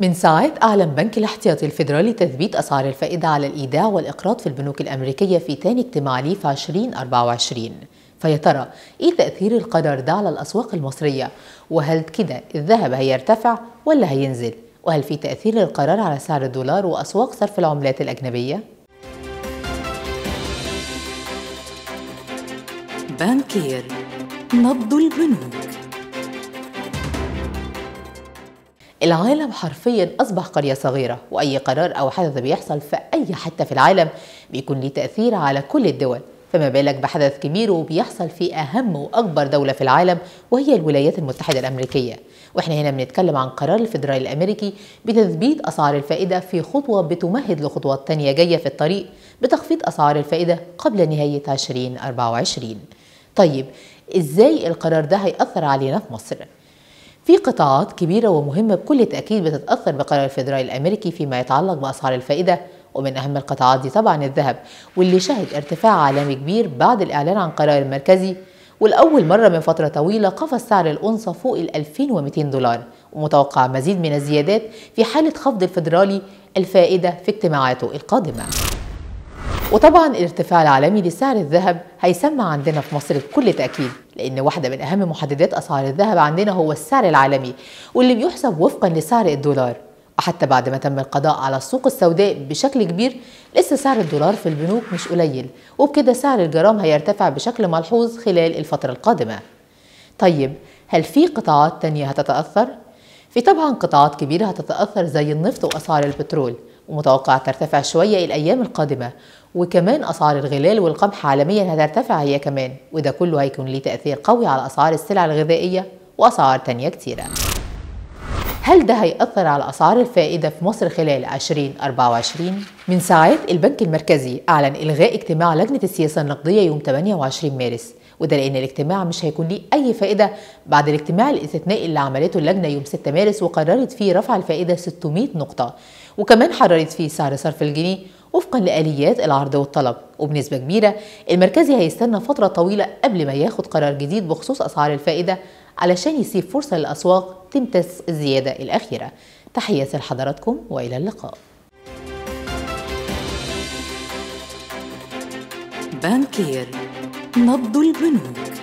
من ساعات أعلن بنك الاحتياطي الفيدرالي تثبيت أسعار الفائدة على الإيداع والإقراض في البنوك الأمريكية في ثاني اجتماع ليه في 2024 فيا ترى إيه تأثير القرار ده على الأسواق المصرية؟ وهل كده الذهب هيرتفع ولا هينزل؟ وهل في تأثير القرار على سعر الدولار وأسواق صرف العملات الأجنبية؟ بانكير نبض البنوك العالم حرفيا أصبح قرية صغيرة وأي قرار أو حدث بيحصل في أي حتة في العالم بيكون ليه تأثير على كل الدول فما بالك بحدث كبير وبيحصل في أهم وأكبر دولة في العالم وهي الولايات المتحدة الأمريكية وإحنا هنا بنتكلم عن قرار الفدرالي الأمريكي بتثبيت أسعار الفائدة في خطوة بتمهد لخطوات تانية جاية في الطريق بتخفيض أسعار الفائدة قبل نهاية 2024 طيب إزاي القرار ده هيأثر علينا في مصر؟ في قطاعات كبيرة ومهمة بكل تأكيد بتتأثر بقرار الفيدرالي الأمريكي فيما يتعلق بأسعار الفائدة ومن أهم القطاعات دي طبعا الذهب واللي شهد ارتفاع عالمي كبير بعد الإعلان عن قرار المركزي والأول مرة من فترة طويلة قفز سعر الأنصة فوق ال 2200 دولار ومتوقع مزيد من الزيادات في حالة خفض الفيدرالي الفائدة في اجتماعاته القادمة وطبعا الارتفاع العالمي لسعر الذهب هيسمى عندنا في مصر بكل تأكيد لأن واحدة من أهم محددات أسعار الذهب عندنا هو السعر العالمي واللي بيحسب وفقا لسعر الدولار وحتى بعد ما تم القضاء على السوق السوداء بشكل كبير لسه سعر الدولار في البنوك مش قليل وبكده سعر الجرام هيرتفع بشكل ملحوظ خلال الفترة القادمة طيب هل في قطاعات تانية هتتأثر؟ في طبعا قطاعات كبيرة هتتأثر زي النفط وأسعار البترول ومتوقع ترتفع شوية الأيام القادمة وكمان أسعار الغلال والقمح عالميا هترتفع هي كمان وده كله هيكون ليه تأثير قوي على أسعار السلع الغذائية وأسعار تانية كتيرة هل ده هيأثر على أسعار الفائدة في مصر خلال 2024؟ من ساعات البنك المركزي أعلن إلغاء اجتماع لجنة السياسة النقدية يوم 28 مارس وده لأن الاجتماع مش هيكون ليه أي فائدة بعد الاجتماع الاستثنائي اللي عملته اللجنة يوم 6 مارس وقررت فيه رفع الفائدة 600 نقطة وكمان حررت فيه سعر صرف الجنيه وفقا لآليات العرض والطلب وبنسبة كبيرة المركزي هيستنى فترة طويلة قبل ما ياخد قرار جديد بخصوص أسعار الفائدة علشان يسيب فرصة للأسواق تمتص الزيادة الأخيرة تحياتي لحضراتكم وإلى اللقاء بانكير نبض البنوك